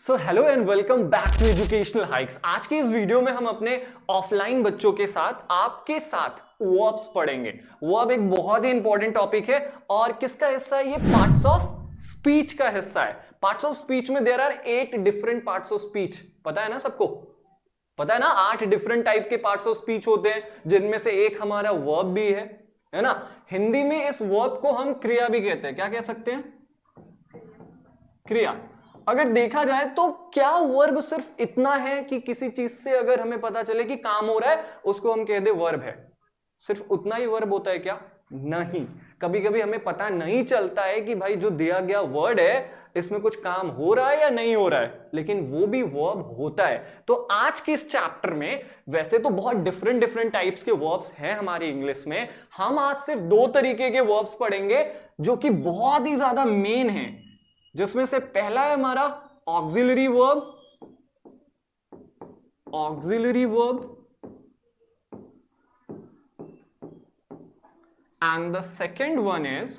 So hello and welcome back to educational hikes आज के इस वीडियो में हम अपने ऑफलाइन बच्चों के साथ आपके साथ वर्ब्स पढ़ेंगे वर्ब एक बहुत ही इंपॉर्टेंट टॉपिक है और किसका हिस्सा है ये पार्ट्स ऑफ स्पीच का हिस्सा है पार्ट्स ऑफ स्पीच में there are eight different parts of speech पता है ना सबको पता है ना आठ डिफरेंट टाइप के पार्ट्स ऑफ स्पीच होते हैं जिनमें से एक हमारा वर्ब भी है है ना हिंदी में इस वर्ब को हम क्रिया भी कहते हैं क्या कह सकते हैं क्रिया अगर देखा जाए तो क्या वर्ब सिर्फ इतना है कि किसी चीज से अगर हमें पता चले कि काम हो रहा है उसको हम कह दे वर्ब है सिर्फ उतना ही वर्ब होता है क्या नहीं कभी कभी हमें पता नहीं चलता है कि भाई जो दिया गया वर्ड है इसमें कुछ काम हो रहा है या नहीं हो रहा है लेकिन वो भी वर्ब होता है तो आज के इस चैप्टर में वैसे तो बहुत डिफरेंट डिफरेंट टाइप्स के वर्ब्स हैं हमारी इंग्लिश में हम आज सिर्फ दो तरीके के वर्ब्स पढ़ेंगे जो कि बहुत ही ज्यादा मेन है जिसमें से पहला है हमारा auxiliary verb auxiliary verb and the second one is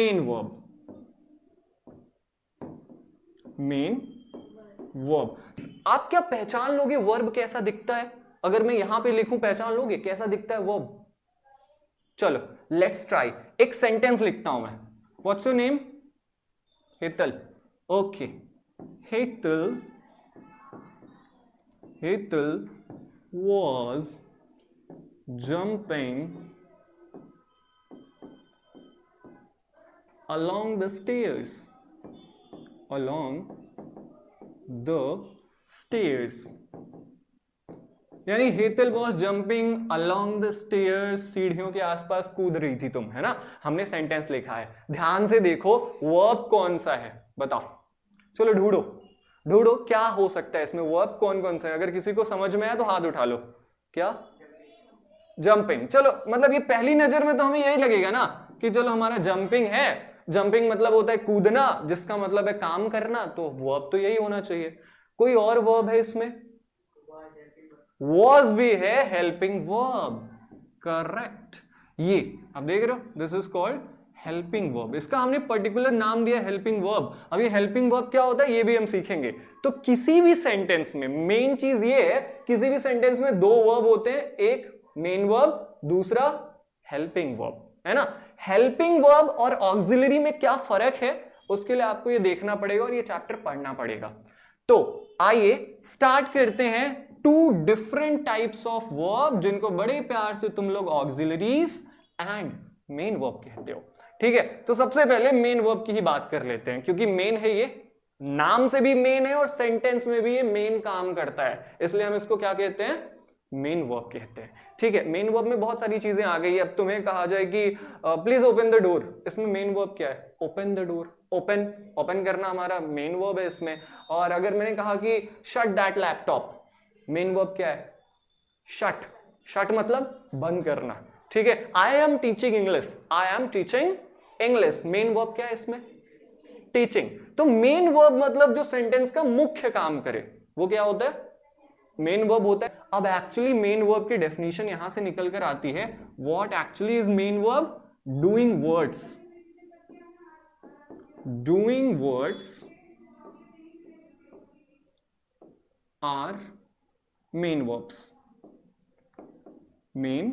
main verb main verb आप क्या पहचान लोगे वर्ब कैसा दिखता है अगर मैं यहां पे लिखूं पहचान लोगे कैसा दिखता है वर्ब चलो लेट्स ट्राई एक सेंटेंस लिखता हूं मैं What's your name? Hetal. Okay. Hetal. Hetal was jumping along the stairs. Along the stairs यानी Hetal was jumping along the stair सीढ़ियों के आसपास कूद रही थी तुम है ना हमने सेंटेंस लिखा है ध्यान से देखो वर्ब कौन सा है बताओ चलो ढूंढो ढूंढो क्या हो सकता है इसमें वर्ब कौन कौन सा है अगर किसी को समझ में आया तो हाथ उठा लो क्या जंपिंग चलो मतलब ये पहली नजर में तो हमें यही लगेगा ना कि चलो हमारा जंपिंग है जंपिंग मतलब होता है कूदना जिसका मतलब है काम करना तो वर्ब तो यही होना चाहिए कोई और वर्ब है इसमें वॉज भी है हेल्पिंग वर्ब करेक्ट ये आप देख रहे हो this is called helping verb इसका हमने पर्टिकुलर नाम दिया हेल्पिंग वर्ब अब ये हेल्पिंग वर्ब क्या होता है ये भी हम सीखेंगे तो किसी भी सेंटेंस में मेन चीज ये है किसी भी सेंटेंस में दो वर्ब होते हैं एक मेन वर्ब दूसरा हेल्पिंग वर्ब है ना हेल्पिंग वर्ब और ऑक्सिलरी में क्या फर्क है उसके लिए आपको ये देखना पड़ेगा और ये चैप्टर पढ़ना पड़ेगा तो आइए स्टार्ट करते हैं two different types of verb जिनको बड़े प्यार से तुम लोग ऑक्सिलरीज एंड मेन वर्ब कहते हो ठीक है तो सबसे पहले मेन वर्ब की ही बात कर लेते हैं क्योंकि मेन है ये नाम से भी मेन है और सेंटेंस में भी ये मेन काम करता है इसलिए हम इसको क्या कहते हैं मेन वर्ब कहते हैं ठीक है मेन वर्ब में बहुत सारी चीजें आ गई है अब तुम्हें कहा जाए कि प्लीज ओपन द डोर इसमें मेन वर्ब क्या है open the door open open करना हमारा मेन वर्ब है इसमें और अगर मैंने कहा कि shut that laptop main verb क्या है शट शट मतलब बंद करना ठीक है I am teaching English I am teaching English main verb क्या है इसमें टीचिंग तो मेन वर्ब मतलब जो सेंटेंस का मुख्य काम करे वो क्या होता है मेन वर्ब होता है अब एक्चुअली मेन वर्ब की डेफिनेशन यहां से निकल कर आती है what actually is main verb doing words doing words are main verbs main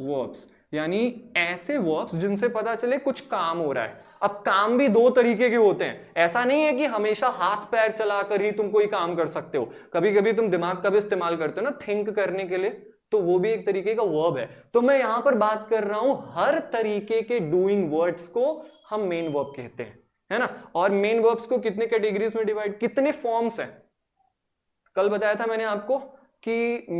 verbs यानी ऐसे वर्ब्स जिनसे पता चले कुछ काम हो रहा है अब काम भी दो तरीके के होते हैं ऐसा नहीं है कि हमेशा हाथ पैर चलाकर ही तुम कोई काम कर सकते हो कभी कभी तुम दिमाग का भी इस्तेमाल करते हो ना थिंक करने के लिए तो वो भी एक तरीके का वर्ब है तो मैं यहां पर बात कर रहा हूं हर तरीके के डूइंग वर्ड्स को हम मेन वर्ब कहते हैं है ना और मेन वर्ब्स को कितने कैटेगरीज में डिवाइड कितने फॉर्म्स हैं कल बताया था मैंने आपको कि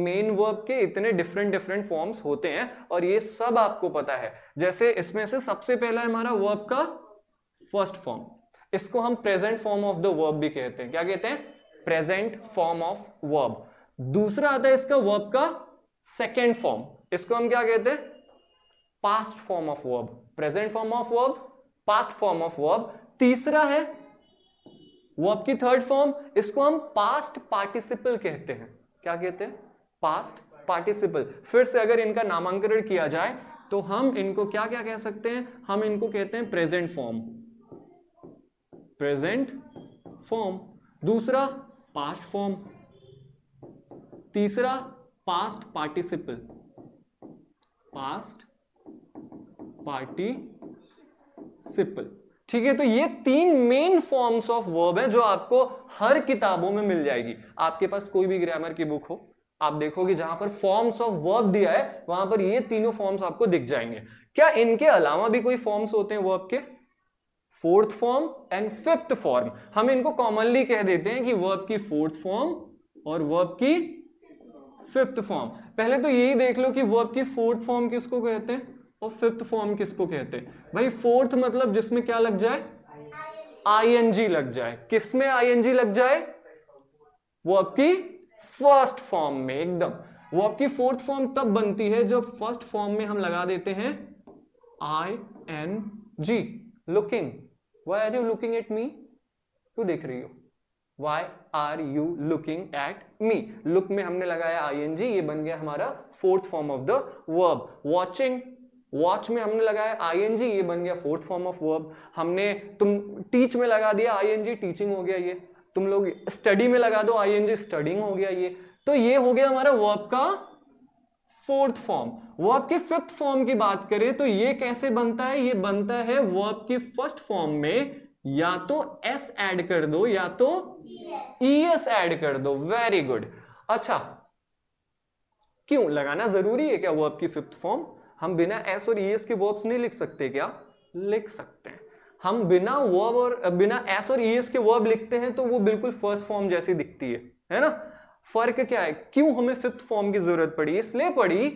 मेन वर्ब के इतने डिफरेंट डिफरेंट फॉर्म्स होते हैं और ये सब आपको पता है जैसे इसमें से सबसे पहला है हमारा वर्ब का फर्स्ट फॉर्म इसको हम present form of the verb भी कहते हैं क्या कहते हैं प्रेजेंट फॉर्म ऑफ वर्ब दूसरा आता है इसका वर्ब का सेकेंड फॉर्म इसको हम क्या कहते हैं past form of verb present form of verb past form of verb तीसरा है वो आपकी थर्ड फॉर्म इसको हम पास्ट पार्टिसिपल कहते हैं क्या कहते हैं पास्ट पार्टिसिपल फिर से अगर इनका नामांकन किया जाए तो हम इनको क्या क्या कह सकते हैं हम इनको कहते हैं प्रेजेंट फॉर्म प्रेजेंट फॉर्म दूसरा पास्ट फॉर्म तीसरा past participle past participle ठीक है तो ये तीन मेन फॉर्म्स ऑफ वर्ब है जो आपको हर किताबों में मिल जाएगी आपके पास कोई भी ग्रामर की बुक हो आप देखोगे जहां पर फॉर्म्स ऑफ वर्ब दिया है वहां पर ये तीनों फॉर्म्स आपको दिख जाएंगे क्या इनके अलावा भी कोई फॉर्म्स होते हैं वर्ब के fourth form and fifth form हम इनको कॉमनली कह देते हैं कि वर्ब की फोर्थ फॉर्म और वर्ब की फिफ्थ फॉर्म पहले तो यही देख लो कि वर्ब की फोर्थ फॉर्म किसको कहते हैं और फिफ्थ फॉर्म किसको कहते हैं भाई फोर्थ मतलब जिसमें क्या लग जाए आईएनजी लग जाए किसमें आईएनजी लग जाए वो आपकी फर्स्ट फॉर्म में एकदम वो आपकी फोर्थ फॉर्म तब बनती है जब फर्स्ट फॉर्म में हम लगा देते हैं I N G looking why are you looking at me तू देख रही हो why are you looking at me look में हमने लगाया आई एन जी ये बन गया हमारा fourth form of the verb watching watch में हमने लगाया आईएनजी ये बन गया फोर्थ फॉर्म ऑफ वर्ब हमने तुम टीच में लगा दिया आईएनजी टीचिंग हो गया ये तुम लोग स्टडी में लगा दो आईएनजी स्टडिंग हो गया ये तो ये हो गया हमारा वर्ब का फोर्थ फॉर्म वर्ब की फिफ्थ फॉर्म की बात करें तो ये कैसे बनता है ये बनता है वर्ब की फर्स्ट फॉर्म में या तो एस एड कर दो या तो ई एस एड कर दो वेरी गुड अच्छा क्यों लगाना जरूरी है क्या वर्ब की फिफ्थ फॉर्म हम बिना एस और ई एस के वर्ब्स नहीं लिख सकते क्या लिख सकते हैं हम बिना वर्ब और बिना एस और ई एस के वर्ब लिखते हैं तो वो बिल्कुल फर्स्ट फॉर्म जैसी दिखती है है ना फर्क क्या है क्यों हमें फिफ्थ फॉर्म की जरूरत पड़ी इसलिए पड़ी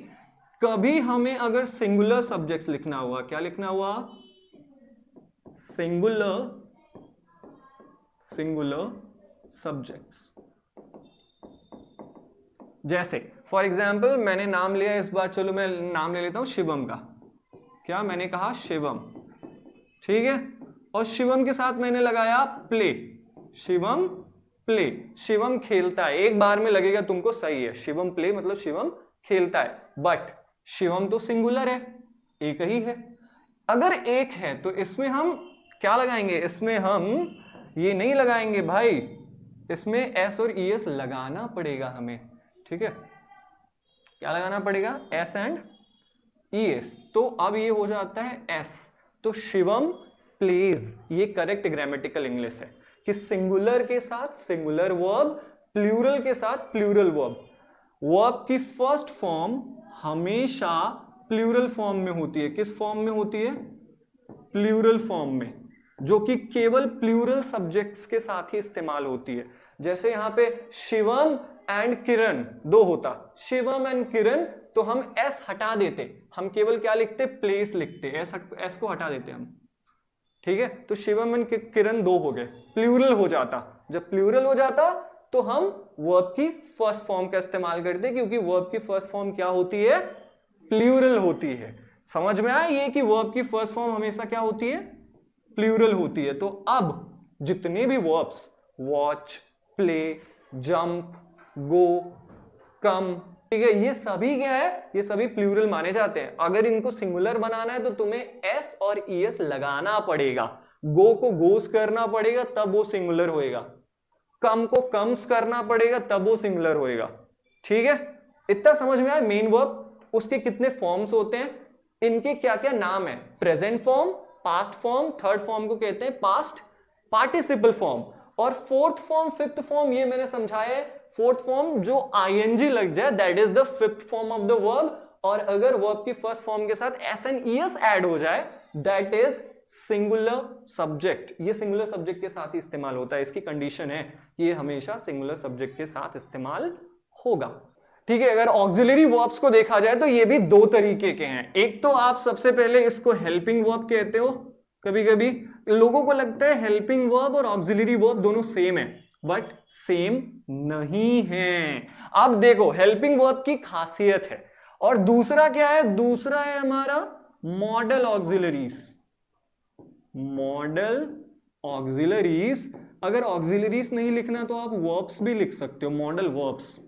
कभी हमें अगर सिंगुलर सब्जेक्ट लिखना हुआ क्या लिखना हुआ सिंगुलर सिंगुलर सब्जेक्ट जैसे फॉर एग्जाम्पल मैंने नाम लिया इस बार चलो मैं नाम ले लेता हूँ शिवम का क्या मैंने कहा शिवम ठीक है और शिवम के साथ मैंने लगाया प्ले शिवम प्ले शिवम खेलता है एक बार में लगेगा तुमको सही है शिवम प्ले मतलब शिवम खेलता है बट शिवम तो सिंगुलर है एक ही है अगर एक है तो इसमें हम क्या लगाएंगे इसमें हम ये नहीं लगाएंगे भाई इसमें एस और ई e एस लगाना पड़ेगा हमें ठीक है क्या लगाना पड़ेगा एस एंड ई एस तो अब ये हो जाता है एस तो शिवम प्लेज ये करेक्ट ग्रामेटिकल इंग्लिश है कि सिंगुलर के साथ सिंगुलर वर्ब प्लूरल के साथ प्लूरल वर्ब वर्ब की फर्स्ट फॉर्म हमेशा प्लूरल फॉर्म में होती है किस फॉर्म में होती है प्लूरल फॉर्म में जो कि केवल प्लूरल सब्जेक्ट्स के साथ ही इस्तेमाल होती है जैसे यहां पे शिवम एंड किरण दो होता शिवम एंड किरण तो हम एस हटा देते हम केवल क्या लिखते प्लेस लिखते एस एस को हटा देते हम ठीक है तो शिवम एंड किरण दो हो गए प्लूरल हो जाता जब प्लूरल हो जाता तो हम वर्ब की फर्स्ट फॉर्म का इस्तेमाल करते क्योंकि वर्ब की फर्स्ट फॉर्म क्या होती है प्लूरल होती है समझ में आया ये कि वर्ब की फर्स्ट फॉर्म हमेशा क्या होती है प्लूरल होती है तो अब जितने भी verbs watch play jump go come ठीक है ये सभी क्या है ये सभी प्लूरल माने जाते हैं अगर इनको सिंगुलर बनाना है तो तुम्हें एस और ई e एस लगाना पड़ेगा गो को गोस करना पड़ेगा तब वो सिंगुलर होएगा कम को कम्स करना पड़ेगा तब वो सिंगुलर होएगा ठीक है इतना समझ में आया मेन वर्ब उसके कितने फॉर्म्स होते हैं इनके क्या क्या नाम है present form past form third form को कहते हैं पास्ट पार्टिसिपल फॉर्म और फोर्थ फॉर्म फिफ्थ फॉर्म ये मैंने समझाया है फोर्थ फॉर्म जो आईएनजी लग जाए that is the fifth form of the verb और अगर वर्ब की फर्स्ट फॉर्म के साथ S and E S add हो जाए दैट इज सिंगुलर सब्जेक्ट ये सिंगुलर सब्जेक्ट के साथ ही इस्तेमाल होता है इसकी कंडीशन है ये हमेशा सिंगुलर सब्जेक्ट के साथ इस्तेमाल होगा ठीक है अगर ऑक्सिलरी वर्ब्स को देखा जाए तो ये भी दो तरीके के हैं एक तो आप सबसे पहले इसको हेल्पिंग वर्ब कहते हो कभी कभी लोगों को लगता है हेल्पिंग वर्ब और ऑक्सिलरी वर्ब दोनों सेम है बट सेम नहीं है अब देखो हेल्पिंग वर्ब की खासियत है और दूसरा क्या है दूसरा है हमारा मॉडल ऑक्सिलरीज मॉडल ऑक्सिलरीज अगर ऑक्सिलरीज नहीं लिखना तो आप वर्ब्स भी लिख सकते हो मॉडल वर्ब्स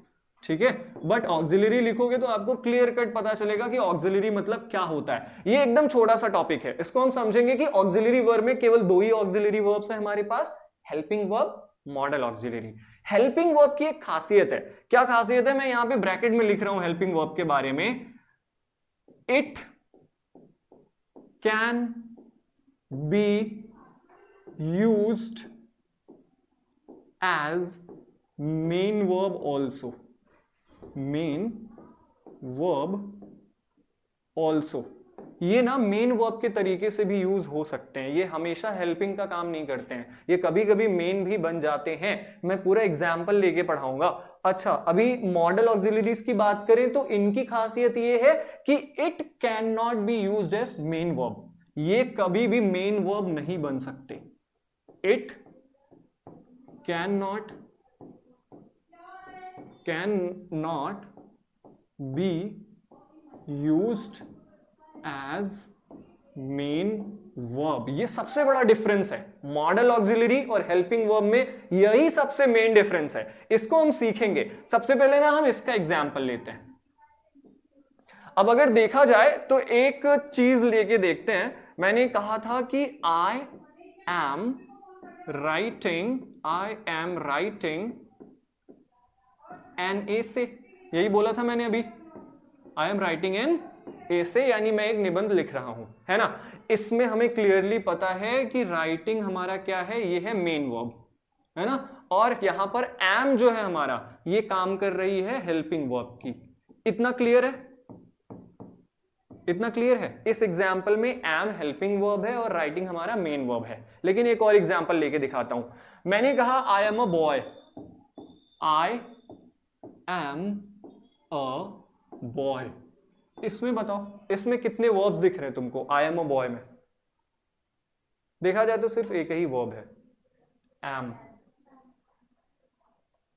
ठीक है बट ऑक्सिलरी लिखोगे तो आपको क्लियर कट पता चलेगा कि ऑक्सिलरी मतलब क्या होता है ये एकदम छोटा सा टॉपिक है इसको हम समझेंगे कि ऑक्सिलरी वर्ब में केवल दो ही ऑक्सिलरी वर्ब्स है हमारे पास helping verb modal auxiliary helping verb की एक खासियत है क्या खासियत है मैं यहां पे ब्रैकेट में लिख रहा हूं हेल्पिंग वर्ब के बारे में it can be use as main verb also main verb also ये ना मेन वर्ब के तरीके से भी यूज हो सकते हैं ये हमेशा हेल्पिंग का काम नहीं करते हैं ये कभी कभी मेन भी बन जाते हैं मैं पूरा एग्जाम्पल लेके पढ़ाऊंगा अच्छा अभी मॉडल ऑक्सिलरीज की बात करें तो इनकी खासियत ये है कि it can not be use as main verb ये कभी भी मेन वर्ब नहीं बन सकते it can not can not be used as main verb ये सबसे बड़ा डिफरेंस है मॉडल ऑक्सिलरी और हेल्पिंग वर्ब में यही सबसे मेन डिफरेंस है इसको हम सीखेंगे सबसे पहले ना हम इसका एग्जाम्पल लेते हैं अब अगर देखा जाए तो एक चीज लेके देखते हैं मैंने कहा था कि I am writing I am writing N A से यही बोला था मैंने अभी आई एम राइटिंग एन ऐसे यानी मैं एक निबंध लिख रहा हूं है ना इसमें हमें क्लियरली पता है कि राइटिंग हमारा क्या है ये है मेन वर्ब है ना और यहां पर एम जो है हमारा ये काम कर रही है हेल्पिंग वर्ब की इतना क्लियर है इतना क्लियर है इस एग्जाम्पल में एम हेल्पिंग वर्ब है और राइटिंग हमारा मेन वर्ब है लेकिन एक और एग्जाम्पल लेके दिखाता हूं मैंने कहा I am a boy I am a boy इसमें बताओ इसमें कितने वर्ब्स दिख रहे हैं तुमको आई एम अ बॉय में देखा जाए तो सिर्फ एक ही वर्ब है एम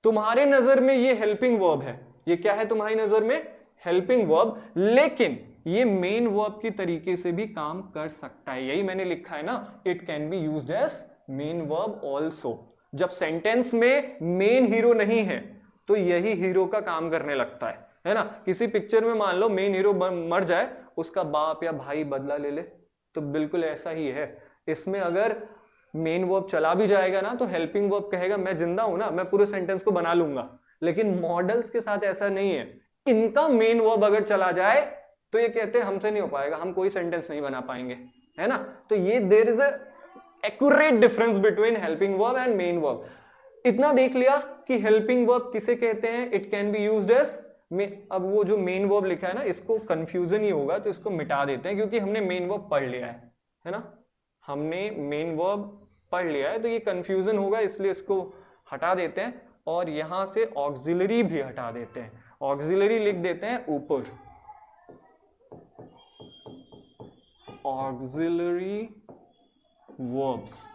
तुम्हारे नजर में ये हेल्पिंग वर्ब है ये क्या है तुम्हारी नजर में हेल्पिंग वर्ब लेकिन ये मेन वर्ब के तरीके से भी काम कर सकता है यही मैंने लिखा है ना it can be use as main verb also जब सेंटेंस में मेन हीरो नहीं है तो यही हीरो का काम करने लगता है है ना किसी पिक्चर में मान लो मेन हीरो मर जाए उसका बाप या भाई बदला ले ले तो बिल्कुल ऐसा ही है इसमें अगर मेन वर्ब चला भी जाएगा ना तो हेल्पिंग वर्ब कहेगा मैं जिंदा हूं ना मैं पूरे सेंटेंस को बना लूंगा लेकिन मॉडल्स के साथ ऐसा नहीं है इनका मेन वर्ब अगर चला जाए तो ये कहते हैं हमसे नहीं हो पाएगा हम कोई सेंटेंस नहीं बना पाएंगे है ना तो ये there is accurate difference between helping verb and main verb इतना देख लिया कि हेल्पिंग वर्ब किसे कहते हैं it can be use as अब वो जो मेन वर्ब लिखा है ना इसको कंफ्यूजन ही होगा तो इसको मिटा देते हैं क्योंकि हमने मेन वर्ब पढ़ लिया है है ना हमने मेन वर्ब पढ़ लिया है तो ये कन्फ्यूजन होगा इसलिए इसको हटा देते हैं और यहां से ऑक्सिलरी भी हटा देते हैं ऑक्सिलरी लिख देते हैं ऊपर ऑक्सिलरी वर्ब्स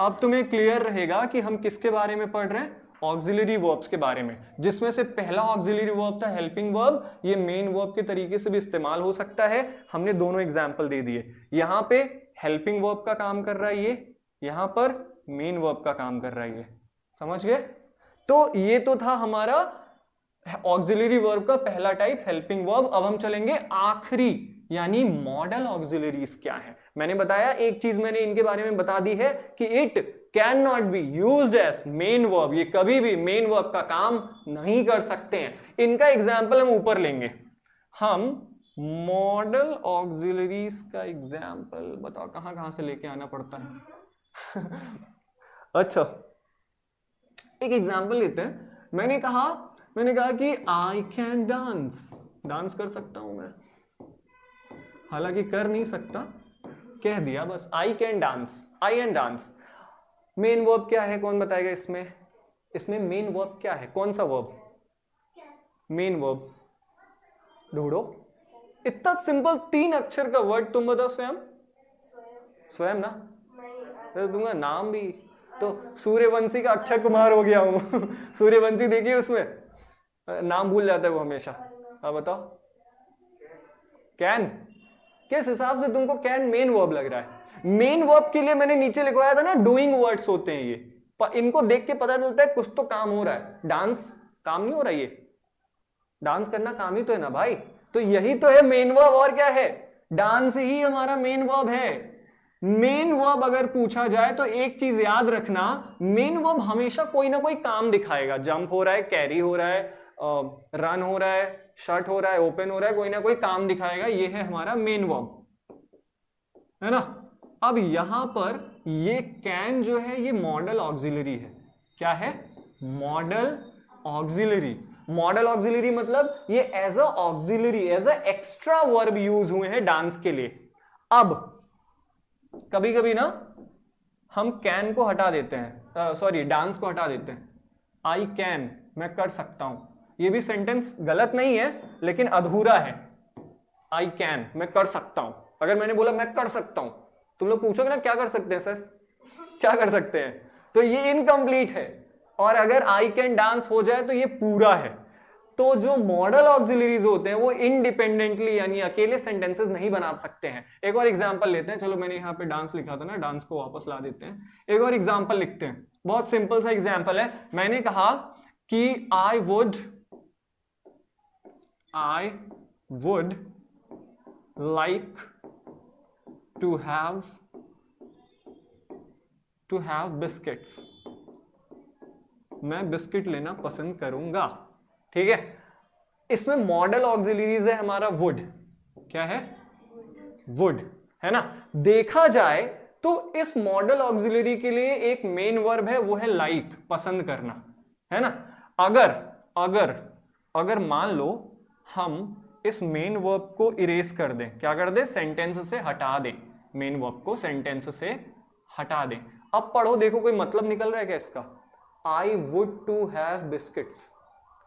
अब तुम्हें क्लियर रहेगा कि हम किसके बारे में पढ़ रहे हैं ऑक्सिलरी वर्ब्स के बारे में जिसमें से पहला ऑक्सिलरी वर्ब था हेल्पिंग वर्ब ये मेन वर्ब के तरीके से भी इस्तेमाल हो सकता है हमने दोनों एग्जाम्पल दे दिए यहाँ पे हेल्पिंग वर्ब का काम कर रहा है ये यहाँ पर मेन वर्ब का काम कर रहा है ये समझ गए तो ये तो था हमारा ऑक्सिलरी वर्ब का पहला टाइप हेल्पिंग वर्ब अब हम चलेंगे आखिरी यानी मॉडल ऑक्सिलरीज क्या है मैंने बताया एक चीज मैंने इनके बारे में बता दी है कि it can not be use as main verb ये कभी भी मेन वर्ब का काम नहीं कर सकते हैं इनका एग्जाम्पल हम ऊपर लेंगे हम मॉडल ऑक्सिलरीज का एग्जाम्पल बताओ कहां कहाँ से लेके आना पड़ता है अच्छा एक एग्जाम्पल लेते हैं मैंने कहा मैंने कहा कि आई कैन डांस डांस कर सकता हूं मैं हालांकि कर नहीं सकता कह दिया बस I can dance I can dance main verb क्या है कौन बताएगा इसमें इसमें मेन वर्ब क्या है कौन सा वर्ब मेन वर्ब ढूंढो इतना सिंपल तीन अक्षर का वर्ड तुम बताओ स्वयं स्वयं ना तो दूंगा नाम भी तो सूर्यवंशी का अक्षय कुमार हो गया हूँ सूर्यवंशी देखिए उसमें नाम भूल जाता है वो हमेशा हाँ बताओ कैन किस हिसाब से तुमको कैन मेन वर्ब लग रहा है मेन वर्ब के लिए मैंने नीचे लिखवाया था ना डूइंग वर्ड्स होते हैं ये पर इनको देख के पता चलता है कुछ तो काम हो रहा है डांस काम नहीं हो रहा ये डांस करना काम ही तो है ना भाई तो यही तो है मेन वर्ब और क्या है डांस ही हमारा मेन वर्ब है मेन वर्ब अगर पूछा जाए तो एक चीज याद रखना मेन वर्ब हमेशा कोई ना कोई काम दिखाएगा जंप हो रहा है कैरी हो रहा है रन हो रहा है शर्ट हो रहा है ओपन हो रहा है कोई ना कोई काम दिखाएगा ये है हमारा मेन वर्ब है ना अब यहां पर ये कैन जो है ये मॉडल ऑक्सिलरी है क्या है मॉडल ऑक्सिलरी मॉडल ऑक्सिलरी मतलब ये as a auxiliary as a extra verb use हुए हैं डांस के लिए अब कभी कभी ना हम कैन को हटा देते हैं सॉरी uh, डांस को हटा देते हैं आई कैन मैं कर सकता हूं ये भी सेंटेंस गलत नहीं है लेकिन अधूरा है आई कैन मैं कर सकता हूं अगर मैंने बोला मैं कर सकता हूं तुम लोग पूछोगे ना क्या कर सकते हैं सर क्या कर सकते हैं तो ये इनकम्प्लीट है और अगर आई कैन डांस हो जाए तो ये पूरा है तो जो मॉडल ऑक्सिलरीज होते हैं वो इनडिपेंडेंटली यानी अकेले सेंटेंसेस नहीं बना सकते हैं एक और एग्जाम्पल लेते हैं चलो मैंने यहाँ पे डांस लिखा था ना डांस को वापस ला देते हैं एक और एग्जाम्पल लिखते हैं बहुत सिंपल सा एग्जाम्पल है मैंने कहा कि I would I would like to have to have biscuits. मैं बिस्किट लेना पसंद करूंगा ठीक है इसमें मॉडल ऑक्सिलरीज है हमारा वुड क्या है वुड है ना देखा जाए तो इस मॉडल ऑक्सिलरी के लिए एक मेन वर्ब है वो है लाइक like, पसंद करना है ना अगर अगर अगर मान लो हम इस मेन वर्ब को इरेज कर दें क्या कर दें सेंटेंस से हटा दें मेन वर्ब को सेंटेंस से हटा दें अब पढ़ो देखो कोई मतलब निकल रहा है क्या इसका I would to have biscuits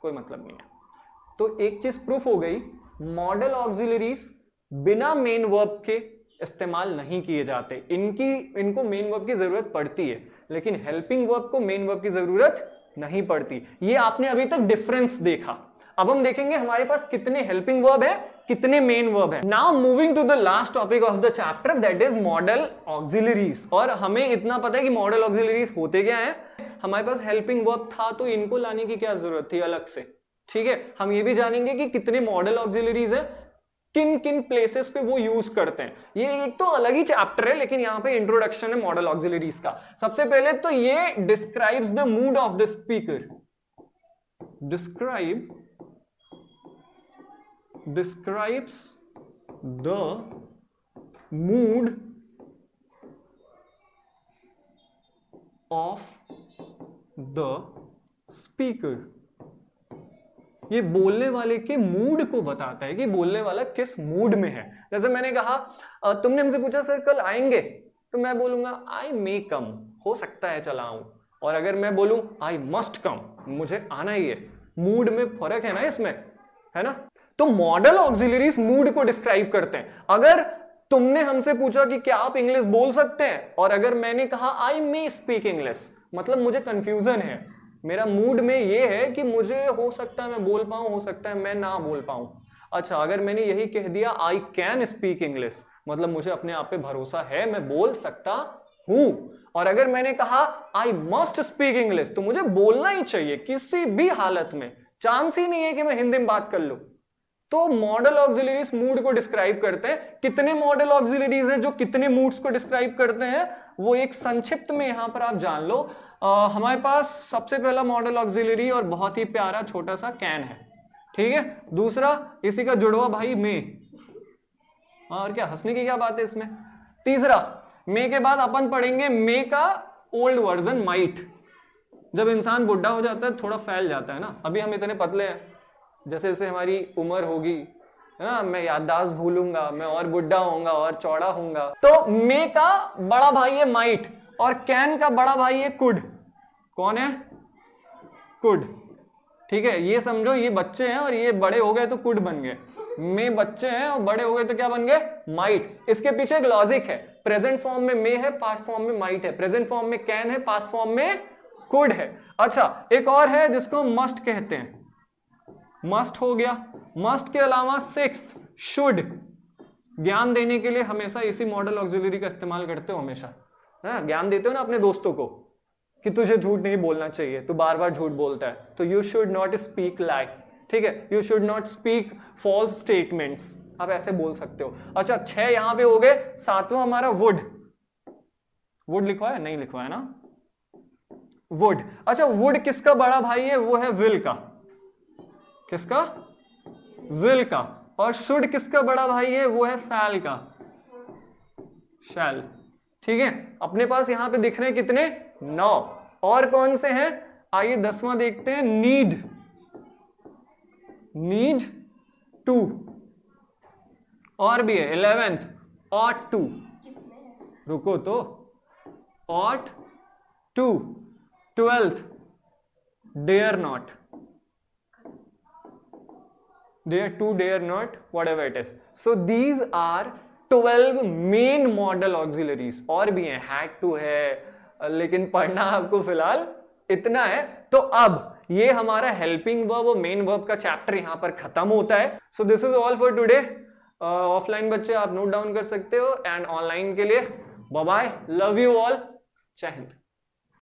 कोई मतलब नहीं है तो एक चीज प्रूफ हो गई मॉडल ऑक्सिलरीज बिना मेन वर्ब के इस्तेमाल नहीं किए जाते इनकी इनको मेन वर्ब की जरूरत पड़ती है लेकिन हेल्पिंग वर्ब को मेन वर्ब की जरूरत नहीं पड़ती ये आपने अभी तक डिफरेंस देखा अब हम देखेंगे हमारे पास कितने हेल्पिंग वर्ब है कितने मेन वर्ब है now moving to the last topic of the chapter that is modal auxiliaries और हमें इतना पता है कि मॉडल ऑक्सिलरीज होते क्या है हमारे पास हेल्पिंग वर्ब था तो इनको लाने की क्या जरूरत थी अलग से ठीक है हम ये भी जानेंगे कि कितने मॉडल ऑक्सिलरीज है किन किन प्लेसेस पे वो यूज करते हैं ये एक तो अलग ही चैप्टर है लेकिन यहाँ पे इंट्रोडक्शन है मॉडल ऑक्सिलरीज का सबसे पहले तो ये describes the mood of the speaker describe describes the mood of the speaker. ये बोलने वाले के मूड को बताता है कि बोलने वाला किस मूड में है जैसे मैंने कहा तुमने हमसे पूछा सर कल आएंगे तो मैं बोलूंगा आई मे कम हो सकता है चला आऊं और अगर मैं बोलूं आई मस्ट कम मुझे आना ही है मूड में फर्क है ना इसमें है ना तो मॉडल ऑक्सिलरीज मूड को डिस्क्राइब करते हैं अगर तुमने हमसे पूछा कि क्या आप इंग्लिश बोल सकते हैं और अगर मैंने कहा आई मे स्पीक इंग्लिश मतलब मुझे कंफ्यूजन है मेरा मूड में यह है कि मुझे हो सकता है मैं बोल पाऊं हो सकता है मैं ना बोल पाऊं अच्छा अगर मैंने यही कह दिया आई कैन स्पीक इंग्लिश मतलब मुझे अपने आप पे भरोसा है मैं बोल सकता हूं और अगर मैंने कहा आई मस्ट स्पीक इंग्लिश तो मुझे बोलना ही चाहिए किसी भी हालत में चांस ही नहीं है कि मैं हिंदी में बात कर लू तो मॉडल ऑक्सिलरीज मूड को डिस्क्राइब करते हैं कितने मॉडल ऑक्सिलरीज हैं जो कितने मूड्स को डिस्क्राइब करते हैं वो एक संक्षिप्त में यहां पर आप जान लो आ, हमारे पास सबसे पहला मॉडल ऑक्सिलरी और बहुत ही प्यारा छोटा सा कैन है ठीक है दूसरा इसी का जुड़वा भाई मे और क्या हंसने की क्या बात है इसमें तीसरा मे के बाद अपन पढ़ेंगे मे का ओल्ड वर्जन माइट जब इंसान बुढ़ा हो जाता है थोड़ा फैल जाता है ना अभी हम इतने पतले हैं जैसे जैसे हमारी उम्र होगी है ना मैं याददाश्त भूलूंगा मैं और बुढ़ा होऊंगा और चौड़ा होऊंगा तो मे का बड़ा भाई है माइट और कैन का बड़ा भाई है कुड कौन है कुड ठीक है ये समझो ये बच्चे हैं और ये बड़े हो गए तो कुड बन गए मे बच्चे हैं और बड़े हो गए तो क्या बन गए माइट इसके पीछे एक लॉजिक है प्रेजेंट फॉर्म में मे है पास्ट फॉर्म में माइट है प्रेजेंट फॉर्म में कैन है पास्ट फॉर्म में कुड है अच्छा एक और है जिसको मस्ट कहते हैं मस्ट हो गया मस्ट के अलावा सिक्स शुड ज्ञान देने के लिए हमेशा इसी मॉडल ऑक्सिलरी का इस्तेमाल करते हो हमेशा है हाँ, ज्ञान देते हो ना अपने दोस्तों को कि तुझे झूठ नहीं बोलना चाहिए तू बार बार झूठ बोलता है तो you should not speak like ठीक है you should not speak false statements आप ऐसे बोल सकते हो अच्छा छह यहां पे हो गए सातवां हमारा वुड वुड लिखवाया नहीं लिखवाया ना वुड अच्छा वुड किसका बड़ा भाई है वो है विल का किसका विल का और शुड किसका बड़ा भाई है वो है सैल का शैल ठीक है अपने पास यहां पे दिख रहे हैं कितने नौ और कौन से हैं आइए दसवां देखते हैं नीड नीड टू और भी है इलेवेंथ ऑट टू रुको तो ought to twelfth dare not are two they are not whatever it is so these are 12 main model auxiliaries और भी hai had to है लेकिन पढ़ना आपको फिलहाल इतना है तो अब ये हमारा हेल्पिंग वर्ब और मेन वर्ब का चैप्टर yahan पर खत्म होता है so this is all for today offline uh, बच्चे आप नोट डाउन कर सकते हो एंड ऑनलाइन के लिए बाय लव यू ऑल जय